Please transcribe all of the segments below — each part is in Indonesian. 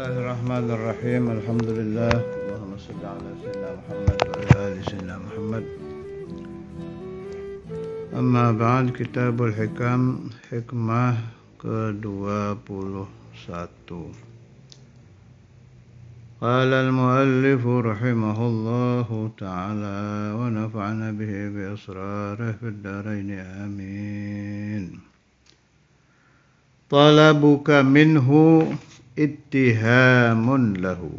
الله الرحمن الرحيم الحمد لله اللهم صل على سيدنا محمد وعلى آل سيدنا محمد أما بعد كتاب الحكام حكمة ساتو قال المؤلف رحمه الله تعالى ونفعنا به بإصراره في الدارين آمين طلبك منه ittihamun lahu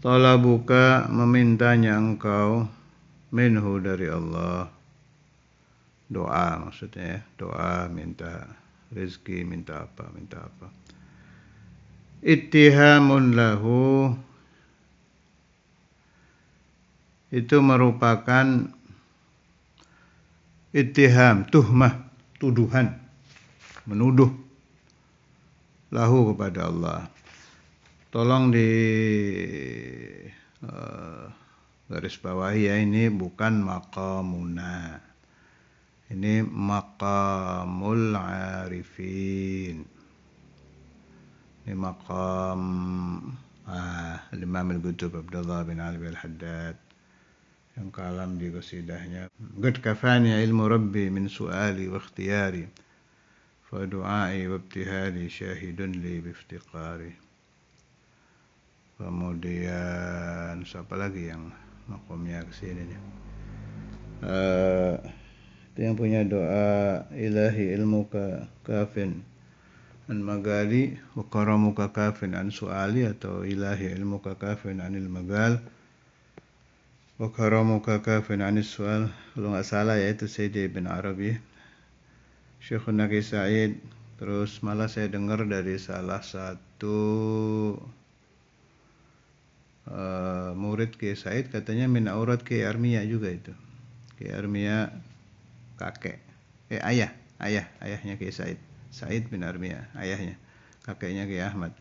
Talabuka memintanya engkau minhu dari Allah doa maksudnya ya doa minta rezeki minta apa minta apa ittihamun lahu itu merupakan ittiham tuhmah tuduhan menuduh lahu kepada Allah. Tolong di uh, garis bawah ya ini bukan maqamuna. Ini maqamul arifin. Ini maqam ah, Imam Al-Qutub Abdullah bin Ali Al-Haddad yang kalam di qasidahnya. Qad kafani ilmu rabbi min su'ali wa ikhtiyari. فدعائي وابتهالي شاهد li biftiqari kemudian siapa lagi yang makomnya ke sini nih uh, itu yang punya doa ilahi ilmu ka kafin an magali wa karamuka kafin an suali atau ilahi ilmu ka kafin anil magal wa karamuka kafin anil sual kalau nggak salah ya itu Sayyidi bin Arabi Syekh Naki Said terus malah saya dengar dari salah satu uh, murid Kiai Said katanya min aurat Kiai Armia juga itu Kiai Armia kakek eh ayah ayah ayahnya Kiai Said Said bin Armia ayahnya kakeknya Kiai Ahmad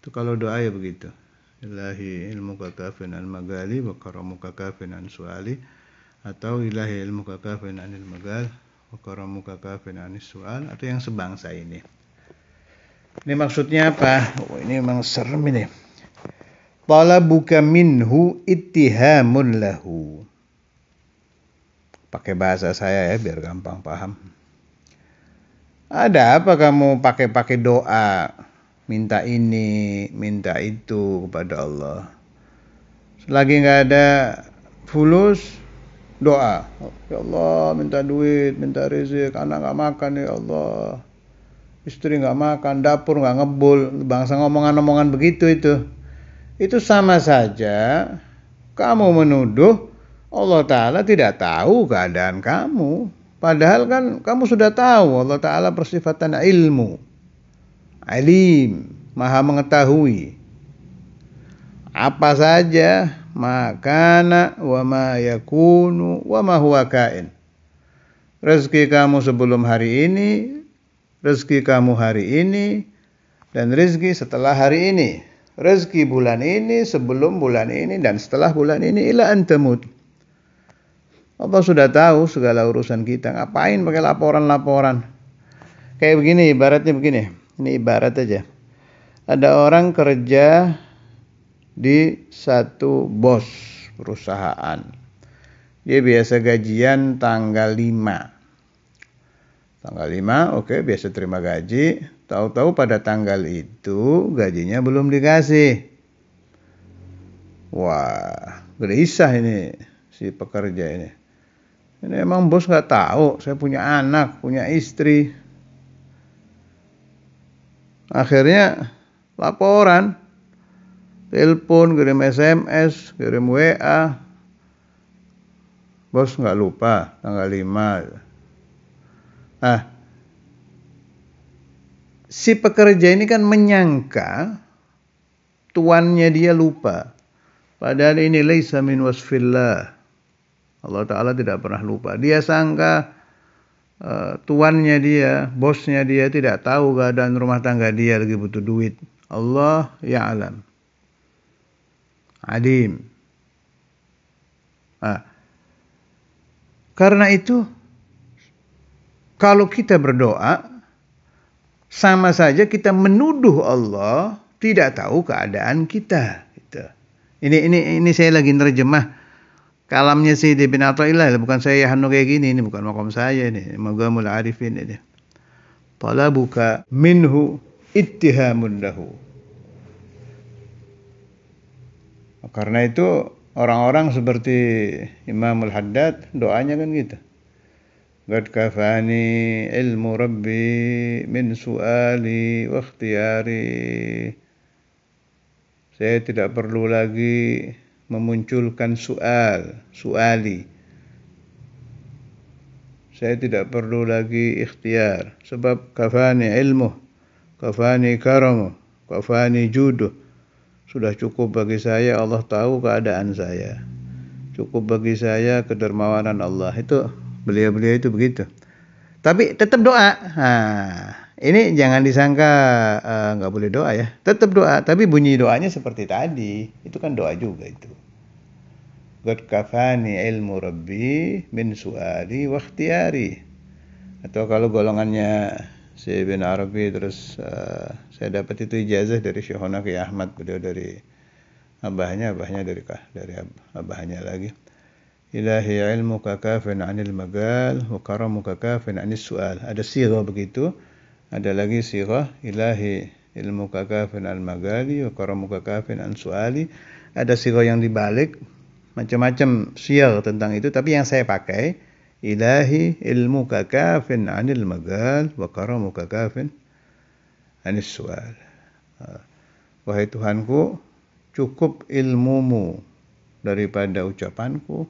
itu kalau doa ya begitu ilahi ilmu kakafin al magali wa karamu kakafin an suali atau ilahi ilmu kakafin anil magal Wakaramuka kafin anis atau yang sebangsa ini. Ini maksudnya apa? Oh, ini memang serem ini. Talabuka minhu ittihamun lahu. Pakai bahasa saya ya biar gampang paham. Ada apa kamu pakai-pakai doa minta ini, minta itu kepada Allah. Selagi nggak ada fulus, doa. Ya Allah, minta duit, minta rezeki, anak nggak makan ya Allah. Istri nggak makan, dapur nggak ngebul, bangsa ngomongan ngomongan begitu itu. Itu sama saja kamu menuduh Allah Ta'ala tidak tahu keadaan kamu. Padahal kan kamu sudah tahu Allah Ta'ala persifatan ilmu. Alim, maha mengetahui. Apa saja ma kana wa ma yakunu wa ma huwa kain. Rezeki kamu sebelum hari ini, rezeki kamu hari ini, dan rezeki setelah hari ini. Rezeki bulan ini, sebelum bulan ini, dan setelah bulan ini, ila antemut. Allah sudah tahu segala urusan kita. Ngapain pakai laporan-laporan? Kayak begini, ibaratnya begini. Ini ibarat aja. Ada orang kerja di satu bos perusahaan. Dia biasa gajian tanggal 5. Tanggal 5 oke okay, biasa terima gaji, tahu-tahu pada tanggal itu gajinya belum dikasih. Wah, gelisah ini si pekerja ini. Ini emang bos nggak tahu, saya punya anak, punya istri. Akhirnya laporan telepon, kirim SMS, kirim WA. Bos nggak lupa tanggal 5. Ah, si pekerja ini kan menyangka tuannya dia lupa. Padahal ini laisa min wasfillah. Allah Ta'ala tidak pernah lupa. Dia sangka uh, tuannya dia, bosnya dia tidak tahu keadaan rumah tangga dia lagi butuh duit. Allah Ya Alam alim. Nah, karena itu kalau kita berdoa sama saja kita menuduh Allah tidak tahu keadaan kita. Gitu. Ini ini ini saya lagi nerjemah kalamnya si Ibn Athaillah bukan saya Yahnu kayak gini ini bukan makom saya ini Magamul Arifin ini. Talabuka minhu ittihamun lahu. Karena itu orang-orang seperti Imam Al-Haddad doanya kan gitu. Qad kafani ilmu rabbi min su'ali wa ikhtiyari. Saya tidak perlu lagi memunculkan soal, suali. Saya tidak perlu lagi ikhtiar sebab kafani ilmu, kafani karamu, kafani juduh sudah cukup bagi saya Allah tahu keadaan saya. Cukup bagi saya kedermawanan Allah. Itu beliau-beliau itu begitu. Tapi tetap doa. Nah, ini jangan disangka eh, nggak uh, boleh doa ya. Tetap doa, tapi bunyi doanya seperti tadi. Itu kan doa juga itu. God kafani ilmu rabbi min suari waktiari Atau kalau golongannya Syekh bin Arabi terus uh, saya dapat itu ijazah dari Syekh Honaki Ahmad beliau dari abahnya abahnya dari kah dari abahnya lagi ilahi ilmu kafin anil magal wa karamuka kafin anis sual ada sirah begitu ada lagi sirah ilahi ilmu kafin al magali wa karamuka kafin an suali ada sirah yang dibalik macam-macam syiar tentang itu tapi yang saya pakai إلهي علمك كاف عن المجال وكرمك كاف عن السؤال Wahai Tuhanku, cukup ilmumu daripada ucapanku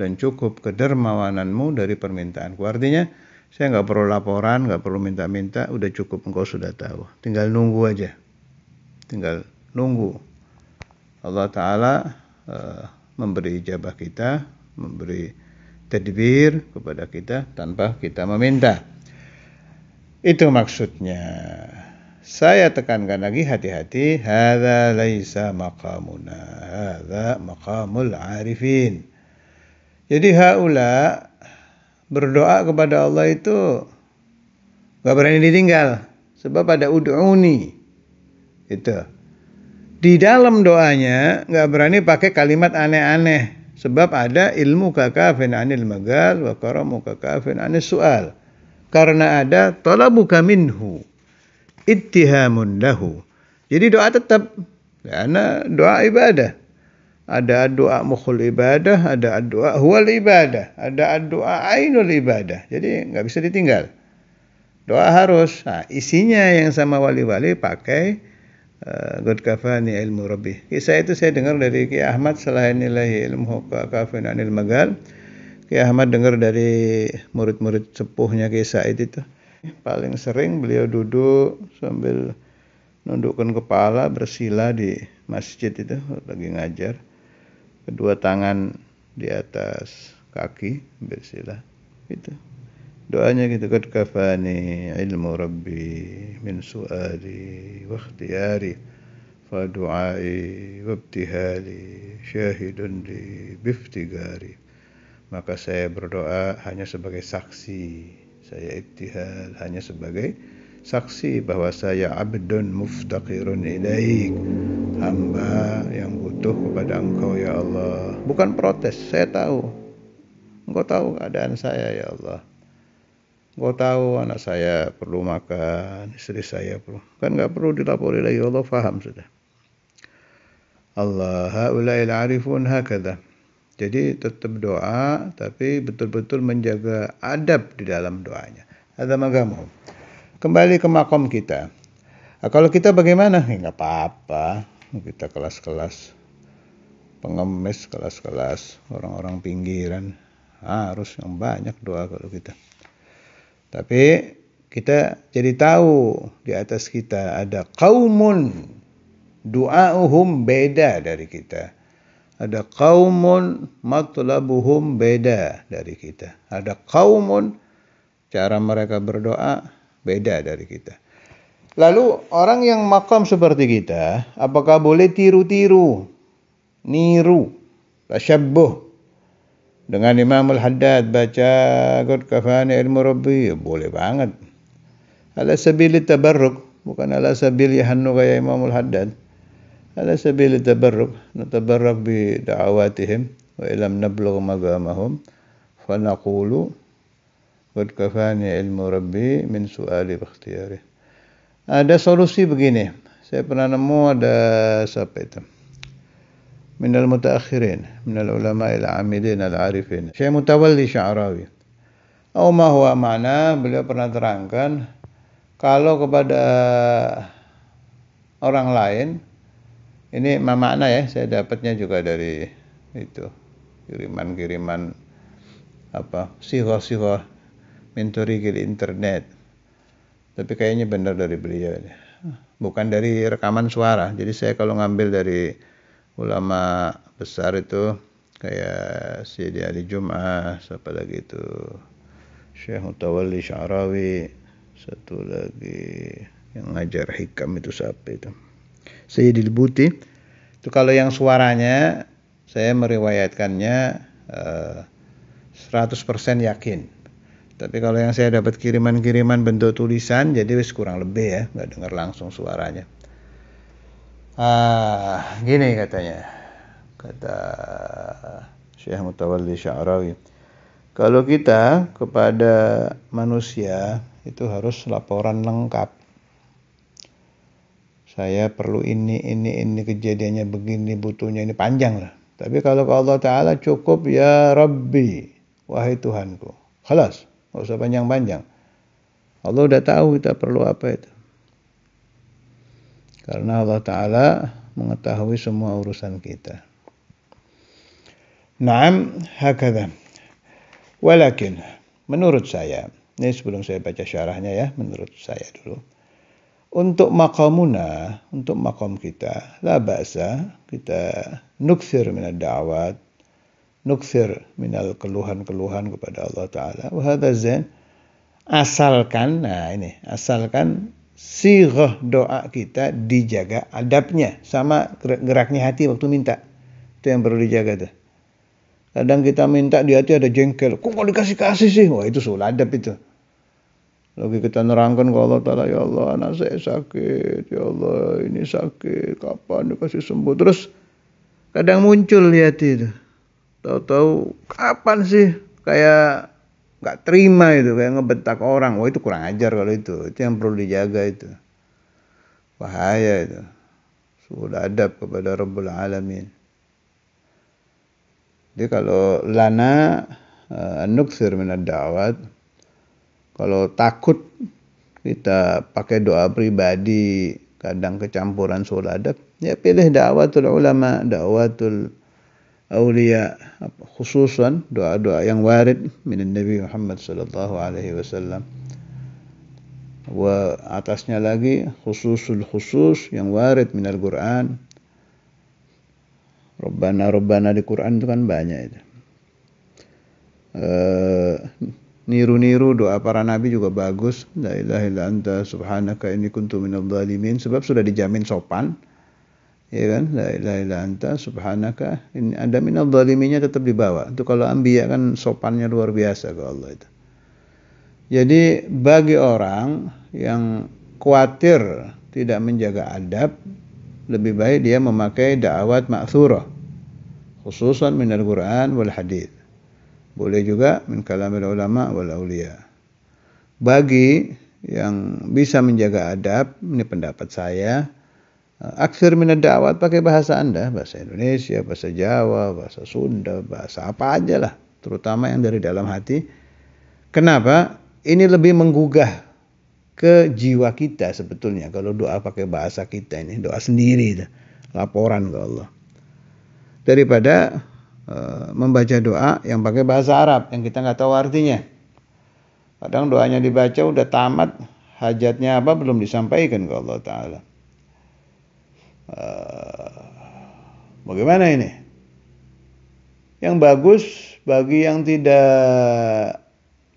dan cukup kedermawananmu dari permintaanku. Artinya, saya nggak perlu laporan, nggak perlu minta-minta, udah cukup engkau sudah tahu. Tinggal nunggu aja, tinggal nunggu. Allah Ta'ala uh, memberi ijabah kita memberi tedbir kepada kita tanpa kita meminta. Itu maksudnya. Saya tekankan lagi hati-hati, Hada laisa maqamuna, Hada maqamul arifin. Jadi haula berdoa kepada Allah itu gak berani ditinggal sebab ada ud'uni itu di dalam doanya gak berani pakai kalimat aneh-aneh Sebab ada ilmu kakafin anil magal wa karamu kakafin anil su'al. Karena ada tolabu kaminhu, ittihamun lahu. Jadi doa tetap karena doa ibadah. Ada doa mukhul ibadah, ada doa huwal ibadah, ada doa ainul ibadah. Jadi nggak bisa ditinggal. Doa harus. Nah, isinya yang sama wali-wali pakai Eh, God kafani ilmu rabbi. Kisah itu saya dengar dari Ki Ahmad selain ilahi ilmu kafin anil magal. Ki Ahmad dengar dari murid-murid sepuhnya Ki Said itu. Paling sering beliau duduk sambil nundukkan kepala bersila di masjid itu lagi ngajar. Kedua tangan di atas kaki bersila. Itu doanya gitu kan kafani ilmu rabbi min suali wa ikhtiyari fa du'ai wa ibtihali syahidun li biftigari maka saya berdoa hanya sebagai saksi saya ibtihal hanya sebagai saksi bahwa saya abdun muftaqirun ilaik hamba yang butuh kepada engkau ya Allah bukan protes saya tahu engkau tahu keadaan saya ya Allah Kau tahu anak saya perlu makan, istri saya perlu. Kan nggak perlu dilapori lagi Allah faham sudah. Allah ha'ulai arifun hakada. Jadi tetap doa tapi betul-betul menjaga adab di dalam doanya. Ada magamu. Kembali ke makom kita. Nah, kalau kita bagaimana? Ya, nggak apa-apa. Kita kelas-kelas pengemis, kelas-kelas orang-orang pinggiran. harus yang banyak doa kalau kita. Tapi kita jadi tahu di atas kita ada kaumun du'auhum beda dari kita. Ada kaumun matlabuhum beda dari kita. Ada kaumun cara mereka berdoa beda dari kita. Lalu orang yang makam seperti kita, apakah boleh tiru-tiru? Niru, tasyabbuh, dengan Imam Al-Haddad baca Qad kafani ilmu Rabbi ya, boleh banget. Ala sabil tabarruk bukan ala sabil yahnu kaya Imam Al-Haddad. Ala sabil tabarruk natabarruk bi da'awatihim wa ilam nablugh maghamahum fa naqulu Qad kafani ilmu Rabbi min su'ali bi ikhtiyari. Ada solusi begini. Saya pernah nemu ada siapa itu. من المتأخرين من العلماء العامدين العارفين شيء متولي Sya'rawi أو ما هو makna beliau pernah terangkan kalau kepada orang lain ini makna ya saya dapatnya juga dari itu kiriman-kiriman apa Siho-siho, mentori di internet tapi kayaknya benar dari beliau bukan dari rekaman suara jadi saya kalau ngambil dari ulama besar itu kayak Syedi Ali Jum'ah, siapa lagi itu Syekh Mutawalli Syarawi, satu lagi yang ngajar hikam itu siapa itu. Syedi Buti. Itu kalau yang suaranya saya meriwayatkannya eh, 100% yakin. Tapi kalau yang saya dapat kiriman-kiriman bentuk tulisan jadi wis kurang lebih ya, nggak dengar langsung suaranya ah, gini katanya kata Syekh Mutawalli Sya'rawi kalau kita kepada manusia itu harus laporan lengkap saya perlu ini ini ini kejadiannya begini butuhnya ini panjang lah tapi kalau ke Allah Ta'ala cukup ya Rabbi, wahai Tuhanku. Kelas, nggak usah panjang-panjang. Allah udah tahu kita perlu apa itu. Karena Allah Ta'ala mengetahui semua urusan kita. Naam hakadha. Walakin menurut saya, ini sebelum saya baca syarahnya ya, menurut saya dulu. Untuk makamuna, untuk makam kita, la ba'sa, kita nuksir minad da'wat, nuksir minal keluhan-keluhan kepada Allah Ta'ala. Wahada zain, asalkan, nah ini, asalkan siroh doa kita dijaga adabnya sama geraknya hati waktu minta itu yang perlu dijaga tuh kadang kita minta di hati ada jengkel kok mau dikasih kasih sih wah itu soal adab itu lagi kita nerangkan ke Allah Ta'ala, Ya Allah anak saya sakit, Ya Allah ini sakit, kapan dikasih sembuh. Terus kadang muncul di hati itu. Tahu-tahu kapan sih kayak nggak terima itu kayak ngebentak orang wah oh, itu kurang ajar kalau itu itu yang perlu dijaga itu bahaya itu sudah adab kepada Rabbul Alamin jadi kalau lana uh, nuksir minad da'wat kalau takut kita pakai doa pribadi kadang kecampuran suul adab ya pilih da'watul ulama dawatul awliya khususan doa-doa yang warid minan Nabi Muhammad sallallahu alaihi wasallam wa atasnya lagi khususul khusus yang warid minal Quran Rabbana Rabbana di Quran itu kan banyak itu niru-niru doa para nabi juga bagus la ilaha illa anta subhanaka ini kuntu minal zalimin sebab sudah dijamin sopan ya kan la ilaha illa anta subhanaka ini ada minal zaliminya tetap dibawa itu kalau ambiya kan sopannya luar biasa ke Allah itu jadi bagi orang yang khawatir tidak menjaga adab lebih baik dia memakai dakwah ma'thurah khususan min al-Quran wal hadith boleh juga min kalam ulama wal awliya. bagi yang bisa menjaga adab ini pendapat saya aksir minat da'wat pakai bahasa Anda, bahasa Indonesia, bahasa Jawa, bahasa Sunda, bahasa apa aja lah, terutama yang dari dalam hati. Kenapa? Ini lebih menggugah ke jiwa kita sebetulnya kalau doa pakai bahasa kita ini, doa sendiri laporan ke Allah. Daripada e, membaca doa yang pakai bahasa Arab yang kita nggak tahu artinya. Kadang doanya dibaca udah tamat, hajatnya apa belum disampaikan ke Allah taala. Eh, bagaimana ini? Yang bagus bagi yang tidak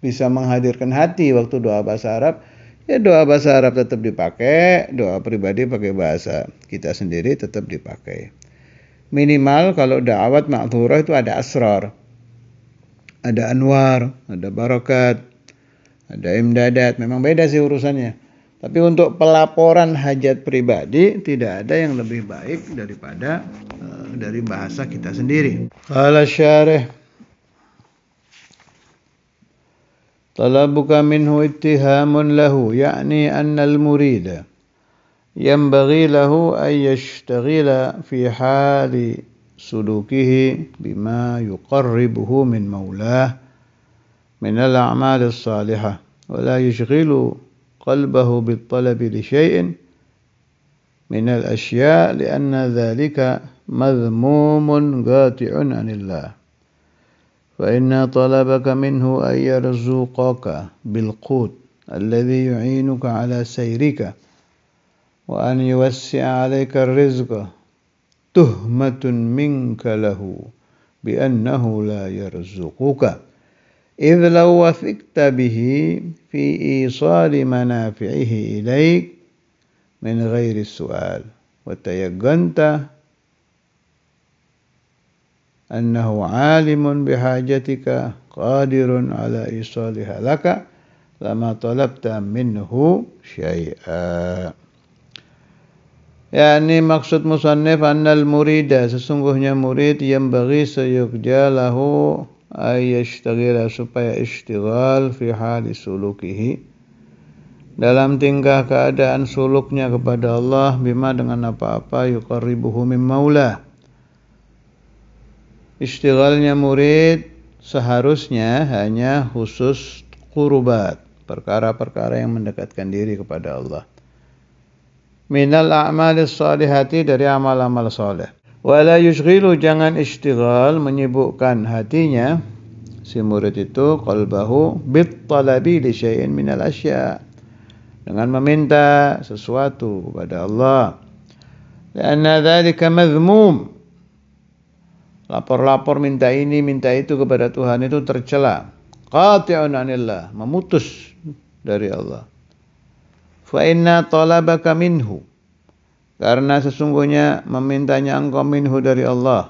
bisa menghadirkan hati waktu doa bahasa Arab, ya doa bahasa Arab tetap dipakai, doa pribadi pakai bahasa kita sendiri tetap dipakai. Minimal kalau dakwat ma'thurah itu ada asrar. Ada anwar, ada barokat, ada imdadat. Memang beda sih urusannya. Tapi untuk pelaporan hajat pribadi tidak ada yang lebih baik daripada uh, dari bahasa kita sendiri. Qala syarih Talabuka minhu ittihamun lahu ya'ni anna al-murida yanbaghi lahu ay yashtaghila fi hali سلوكه بما يقربه من مولاه من الأعمال الصالحة ولا يشغل قلبه بالطلب لشيء من الأشياء لأن ذلك مذموم قاطع عن الله فإن طلبك منه أن يرزقك بالقوت الذي يعينك على سيرك وأن يوسع عليك الرزق تهمة منك له بأنه لا يرزقك إذ لو وثقت به في إيصال منافعه إليك من غير السؤال وتيقنت أنه عالم بحاجتك قادر على إيصالها لك لما طلبت منه شيئا يعني مقصود مصنف أن المريد sesungguhnya مريد ينبغي bagi seyukja ay yashtagila supaya istighal fi hali sulukihi dalam tingkah keadaan suluknya kepada Allah bima dengan apa-apa yuqarribuhu min maula istighalnya murid seharusnya hanya khusus kurubat perkara-perkara yang mendekatkan diri kepada Allah minal a'malis salihati dari amal-amal soleh Wala yushghilu jangan istighal menyibukkan hatinya si murid itu qalbahu bit talabi li syai'in al asya dengan meminta sesuatu kepada Allah. Karena dzalika madhmum. Lapor-lapor minta ini minta itu kepada Tuhan itu tercela. Qati'un anillah, memutus dari Allah. Fa inna talabaka minhu karena sesungguhnya memintanya engkau minhu dari Allah.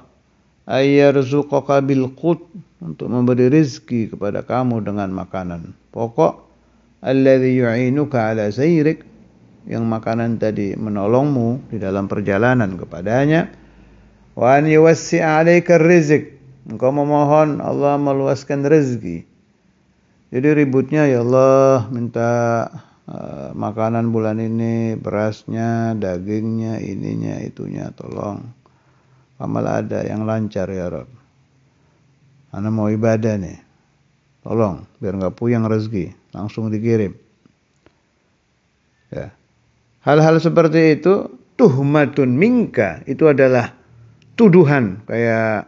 Ayyarzuqaka bil qut untuk memberi rizki kepada kamu dengan makanan pokok alladhi yu'inuka ala sayrik yang makanan tadi menolongmu di dalam perjalanan kepadanya wa an yuwassi 'alaika rizq engkau memohon Allah meluaskan rezeki jadi ributnya ya Allah minta Eh, makanan bulan ini berasnya dagingnya ininya itunya tolong amal ada yang lancar ya Rob Anda mau ibadah nih tolong biar nggak puyeng rezeki langsung dikirim ya hal-hal seperti itu tuh tuhmatun mingka, itu adalah tuduhan kayak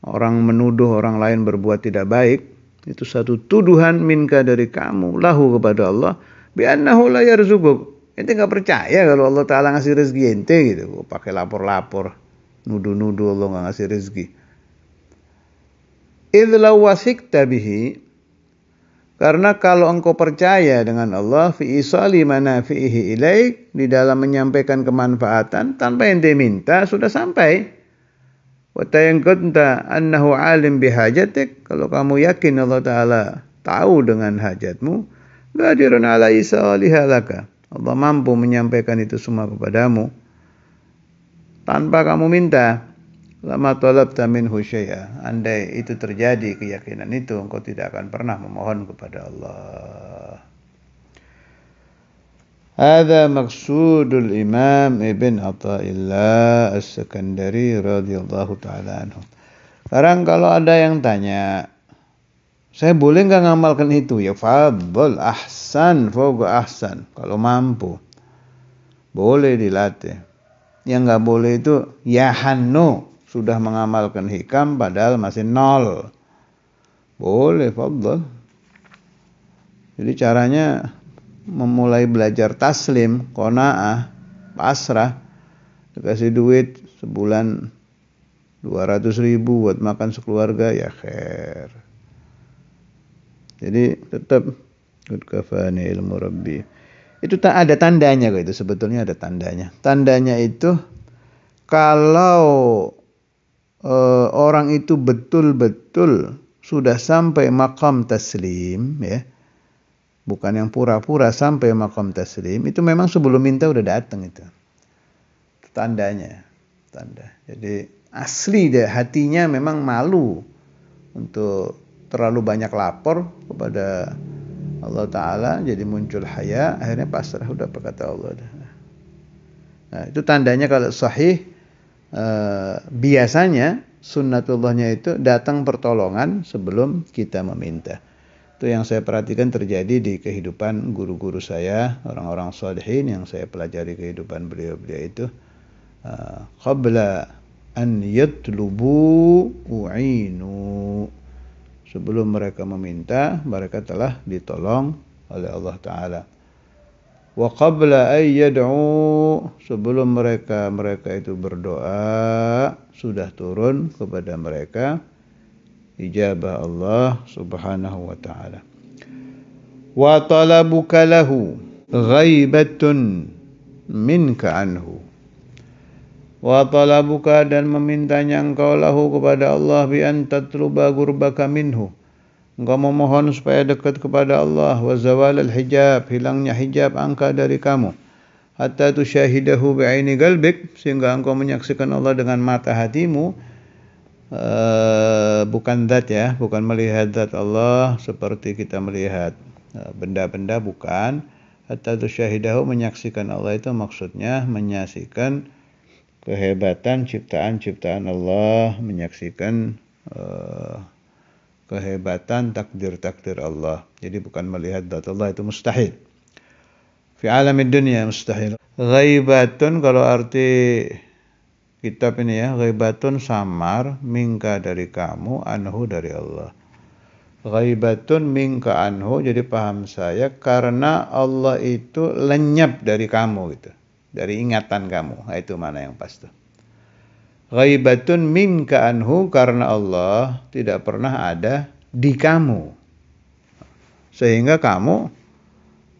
orang menuduh orang lain berbuat tidak baik itu satu tuduhan minka dari kamu lahu kepada Allah biannahu la yarzuquk ente nggak percaya kalau Allah Taala ngasih rezeki ente gitu oh, pakai lapor-lapor nuduh-nuduh Allah nggak ngasih rezeki itulah wasik tabihi karena kalau engkau percaya dengan Allah fi isali manafihi ilaik di dalam menyampaikan kemanfaatan tanpa ente minta sudah sampai. Wata yang tayakunta annahu alim bihajatik kalau kamu yakin Allah taala tahu dengan hajatmu Qadirun ala isalihalaka. Allah mampu menyampaikan itu semua kepadamu tanpa kamu minta. Lama tolab tamin husyaya. Andai itu terjadi keyakinan itu, engkau tidak akan pernah memohon kepada Allah. Hada maksudul Imam Ibn Atta'illah As-Sakandari radhiyallahu ta'ala anhu. Sekarang kalau ada yang tanya, saya boleh nggak ngamalkan itu? Ya fadol ahsan, fogo ahsan. Kalau mampu. Boleh dilatih. Yang nggak boleh itu yahanu. Sudah mengamalkan hikam padahal masih nol. Boleh fadol. Jadi caranya memulai belajar taslim, kona'ah, pasrah, dikasih duit sebulan 200 ribu buat makan sekeluarga ya khair. Jadi tetap kut kafani ilmu rabbi. Itu tak ada tandanya kok itu sebetulnya ada tandanya. Tandanya itu kalau e, orang itu betul-betul sudah sampai makam taslim ya. Bukan yang pura-pura sampai makam taslim, itu memang sebelum minta udah datang itu. Tandanya, tanda. Jadi asli deh hatinya memang malu untuk terlalu banyak lapor kepada Allah Ta'ala jadi muncul haya akhirnya pasrah udah perkata Allah nah, itu tandanya kalau sahih eh, biasanya sunnatullahnya itu datang pertolongan sebelum kita meminta itu yang saya perhatikan terjadi di kehidupan guru-guru saya orang-orang solehin yang saya pelajari kehidupan beliau-beliau itu eh, qabla an yatlubu u'inu sebelum mereka meminta mereka telah ditolong oleh Allah taala wa qabla ayyad'u sebelum mereka mereka itu berdoa sudah turun kepada mereka ijabah Allah Subhanahu wa taala wa talabuka lahu ghaibatun minka anhu wa talabuka dan memintanya engkau lahu kepada Allah bi an tatluba gurbaka minhu engkau memohon supaya dekat kepada Allah wa zawal al hijab hilangnya hijab angka dari kamu hatta tusyahidahu bi aini galbik sehingga engkau menyaksikan Allah dengan mata hatimu uh, bukan zat ya bukan melihat zat Allah seperti kita melihat eh, benda-benda bukan hatta tusyahidahu menyaksikan Allah itu maksudnya menyaksikan kehebatan ciptaan-ciptaan Allah, menyaksikan uh, kehebatan takdir-takdir Allah. Jadi bukan melihat zat Allah itu mustahil. Fi alam dunia mustahil. Ghaibatun kalau arti kitab ini ya, ghaibatun samar mingka dari kamu, anhu dari Allah. Ghaibatun mingka anhu, jadi paham saya karena Allah itu lenyap dari kamu gitu dari ingatan kamu. Nah, itu mana yang pas tuh. Ghaibatun minka anhu karena Allah tidak pernah ada di kamu. Sehingga kamu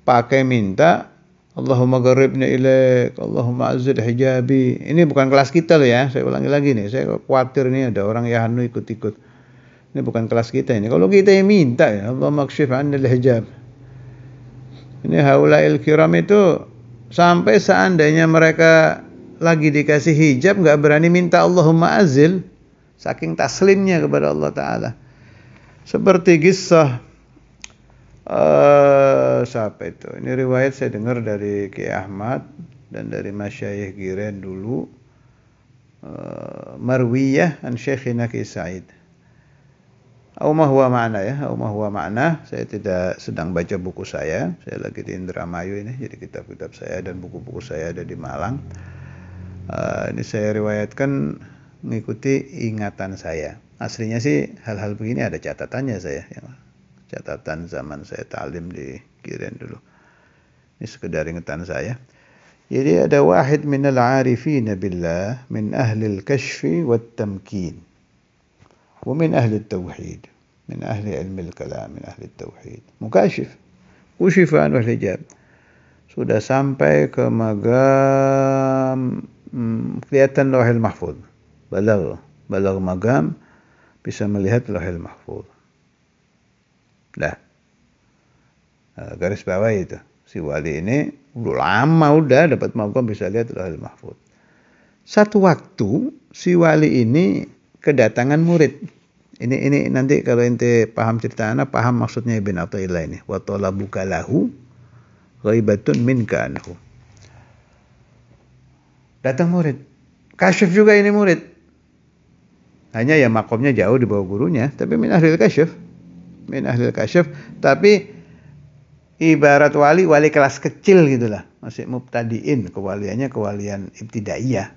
pakai minta Allahumma gharibni ilaik, Allahumma azid hijabi. Ini bukan kelas kita loh ya, saya ulangi lagi nih, saya khawatir nih ada orang Yahanu ikut-ikut. Ini bukan kelas kita ini. Kalau kita yang minta ya, Allahumma kshif anil hijab. Ini haulail kiram itu Sampai seandainya mereka lagi dikasih hijab nggak berani minta Allahumma azil saking taslimnya kepada Allah Taala. Seperti kisah uh, siapa itu? Ini riwayat saya dengar dari Ki Ahmad dan dari Masyayikh Giren dulu. Uh, Marwiyah an Syekhina Ki Said. Au huwa makna ya, au huwa makna. Saya tidak sedang baca buku saya. Saya lagi di Indramayu ini, jadi kitab-kitab saya dan buku-buku saya ada di Malang. Uh, ini saya riwayatkan mengikuti ingatan saya. Aslinya sih hal-hal begini ada catatannya saya, ya, catatan zaman saya talim di Kiren dulu. Ini sekedar ingatan saya. Jadi ada wahid minal arifina billah min ahlil kashfi wat tamkin. ومن أهل التوحيد من أهل علم الكلام من أهل التوحيد mukashif usifanul hijab sudah sampai ke magam hmm, kelihatan lohil mahfud balag balag magam bisa melihat lohil mahfud dah garis bawah itu si wali ini udah lama udah dapat magam bisa lihat lohil mahfud satu waktu si wali ini kedatangan murid. Ini ini nanti kalau ente paham cerita anak paham maksudnya Ibn Athaillah ini. Wa buka lahu ghaibatun minka anhu. Datang murid. Kasyif juga ini murid. Hanya ya makomnya jauh di bawah gurunya, tapi min ahlil kasyif. Min ahlil kasyif, tapi ibarat wali wali kelas kecil gitulah. Masih mubtadiin kewaliannya kewalian ibtidaiyah.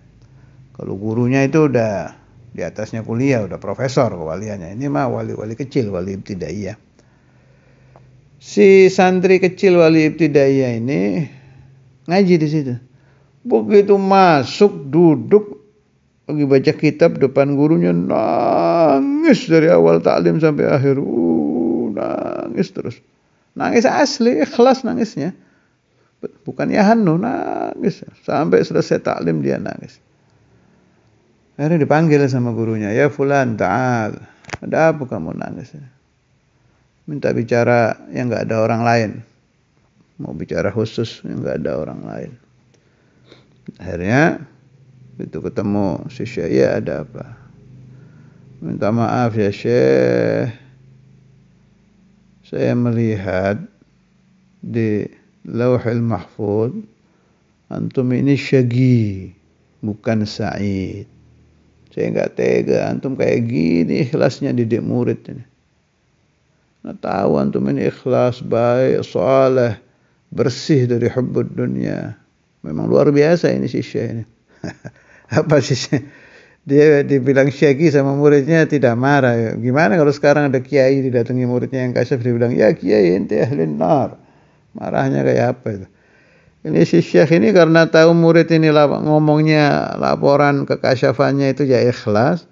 Kalau gurunya itu udah di atasnya kuliah udah profesor kewaliannya ini mah wali-wali kecil wali ibtidaiyah si santri kecil wali ibtidaiyah ini ngaji di situ begitu masuk duduk lagi baca kitab depan gurunya nangis dari awal taklim sampai akhir uh, nangis terus nangis asli ikhlas nangisnya bukan ya hanu nangis sampai selesai taklim dia nangis Akhirnya dipanggil sama gurunya, ya fulan ta'al. Ada apa kamu nangis? Ya? Minta bicara yang nggak ada orang lain. Mau bicara khusus yang nggak ada orang lain. Akhirnya itu ketemu si Syekh, ya ada apa? Minta maaf ya Syekh. Saya melihat di Lauhul Mahfud antum ini syagi bukan Sa'id. Saya nggak tega antum kayak gini ikhlasnya didik murid ini. Nah, tahu antum ini ikhlas baik, soleh, bersih dari hubbud dunia. Memang luar biasa ini si Syekh ini. Apa sih Syekh? Dia dibilang Syekhi sama muridnya tidak marah. Gimana kalau sekarang ada kiai didatangi muridnya yang kasyaf dibilang, ya kiai ente ahli nar. Marahnya kayak apa itu? Ini si Syekh ini karena tahu murid ini ngomongnya laporan kekasyafannya itu ya ikhlas.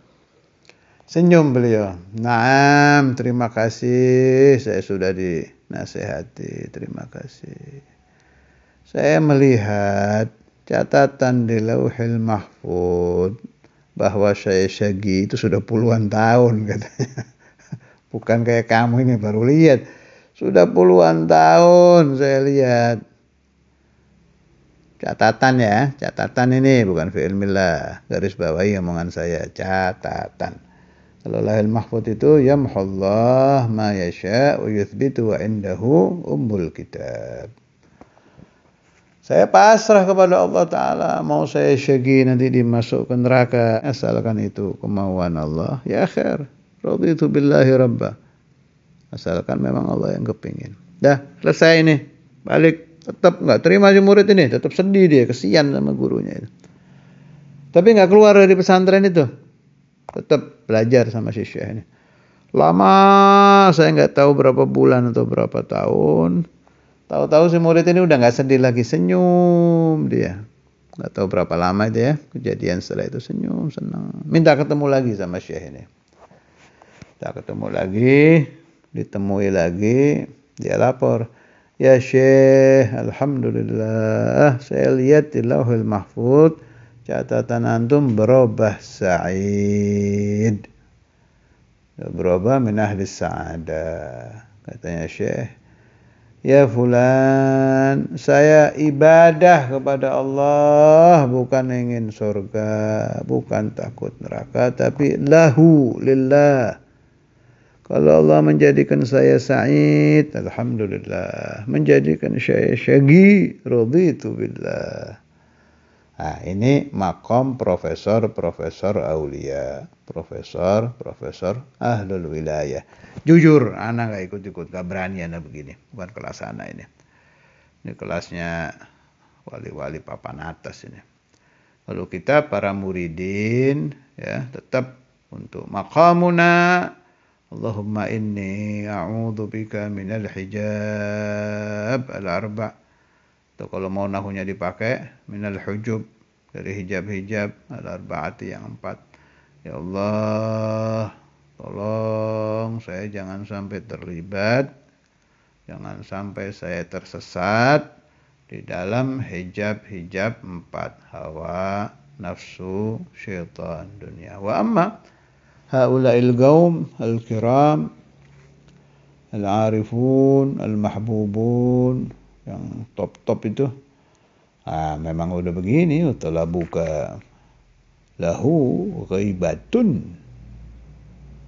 Senyum beliau. Naam, terima kasih. Saya sudah dinasehati. Terima kasih. Saya melihat catatan di Lauhil Mahfud bahwa saya Syagi itu sudah puluhan tahun katanya. Bukan kayak kamu ini baru lihat. Sudah puluhan tahun saya lihat Catatan ya, catatan ini bukan fi'il Garis bawahi omongan saya, catatan. Kalau lahil mahfud itu yamhullah ma yasha wa yuthbitu wa indahu umbul kitab. Saya pasrah kepada Allah Ta'ala. Mau saya syagi nanti dimasukkan neraka. Asalkan itu kemauan Allah. Ya akhir. itu billahi rabbah. Asalkan memang Allah yang kepingin. Dah, selesai ini. Balik tetap nggak terima si murid ini tetap sedih dia kesian sama gurunya itu tapi nggak keluar dari pesantren itu tetap belajar sama si syekh ini lama saya nggak tahu berapa bulan atau berapa tahun tahu-tahu si murid ini udah nggak sedih lagi senyum dia nggak tahu berapa lama itu ya kejadian setelah itu senyum senang minta ketemu lagi sama syekh ini minta ketemu lagi ditemui lagi dia lapor Ya Syekh, Alhamdulillah, saya lihat di lauhul mahfud, catatan antum berubah sa'id. Berubah min ahli sa'adah, katanya Syekh. Ya fulan, saya ibadah kepada Allah bukan ingin surga, bukan takut neraka, tapi lahu lillah kalau Allah menjadikan saya Sa'id, Alhamdulillah. Menjadikan saya Syagi, Raditu Billah. Nah, ini makom profesor-profesor aulia, profesor-profesor ahlul wilayah. Jujur, anak gak ikut-ikut, gak berani anak begini. Bukan kelas anak ini. Ini kelasnya wali-wali papan atas ini. Lalu kita para muridin ya tetap untuk makamuna اللهم إني أعوذ بك من الحجاب الأربع atau kalau mau nahunya dipakai minal hujub dari hijab-hijab al arbaati yang empat. Ya Allah, tolong saya jangan sampai terlibat, jangan sampai saya tersesat di dalam hijab-hijab empat hawa, nafsu, syaitan, dunia. Wa amma هؤلاء القوم الكرام al-arifun, al-mahbubun, yang top-top itu. Ah, memang udah begini, telah buka lahu ghaibatun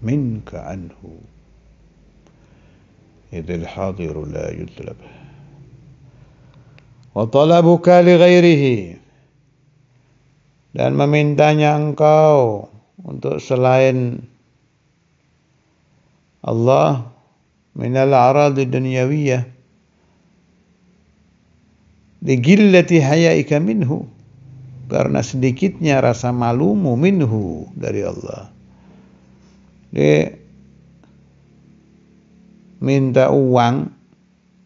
minka anhu. Idil hadiru la yutlab. Wa talabuka li ghairihi. Dan memintanya engkau untuk selain Allah minal aradi dunyawiyah digillati hayaika minhu karena sedikitnya rasa malumu minhu dari Allah. Dia minta uang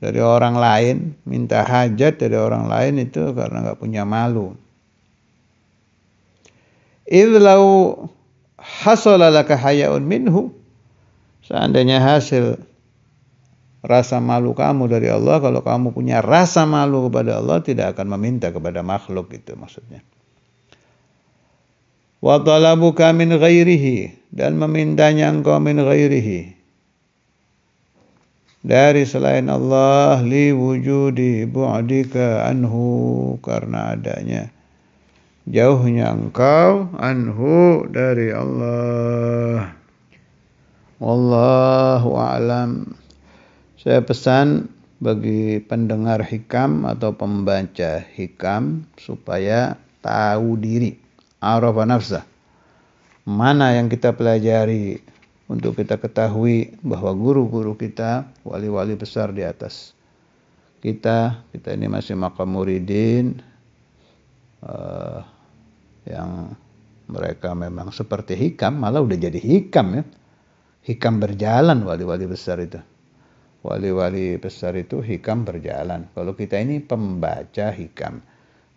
dari orang lain, minta hajat dari orang lain itu karena nggak punya malu. Idlau hasolalaka hayaun minhu seandainya hasil rasa malu kamu dari Allah kalau kamu punya rasa malu kepada Allah tidak akan meminta kepada makhluk itu maksudnya wa talabuka min ghairihi dan memintanya engkau min ghairihi dari selain Allah li wujudi bu'dika anhu karena adanya jauhnya engkau anhu dari Allah. Wallahu a'lam. Saya pesan bagi pendengar hikam atau pembaca hikam supaya tahu diri, arafa nafsa. Mana yang kita pelajari untuk kita ketahui bahwa guru-guru kita wali-wali besar di atas kita, kita ini masih makam muridin, uh, yang mereka memang seperti hikam, malah udah jadi hikam ya. Hikam berjalan wali-wali besar itu. Wali-wali besar itu hikam berjalan. Kalau kita ini pembaca hikam.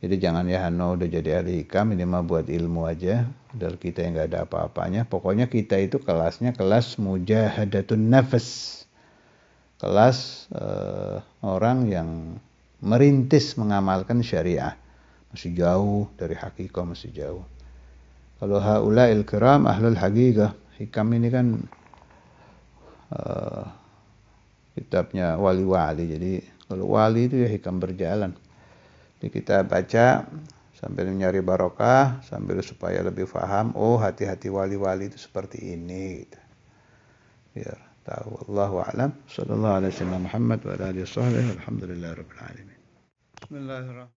Jadi jangan ya Hano udah jadi ahli hikam, ini mah buat ilmu aja. Dari kita yang nggak ada apa-apanya. Pokoknya kita itu kelasnya kelas mujahadatun nafas. Kelas uh, orang yang merintis mengamalkan syariah masih jauh dari hakikah masih jauh kalau haulail kiram ahlul hakikah hikam ini kan uh, kitabnya wali-wali jadi kalau wali itu ya hikam berjalan jadi kita baca sambil nyari barokah sambil supaya lebih faham. oh hati-hati wali-wali itu seperti ini gitu. biar tahu Allah alam sallallahu alaihi wasallam Muhammad wa alaihi wasallam alhamdulillah rabbil alamin Bismillahirrahmanirrahim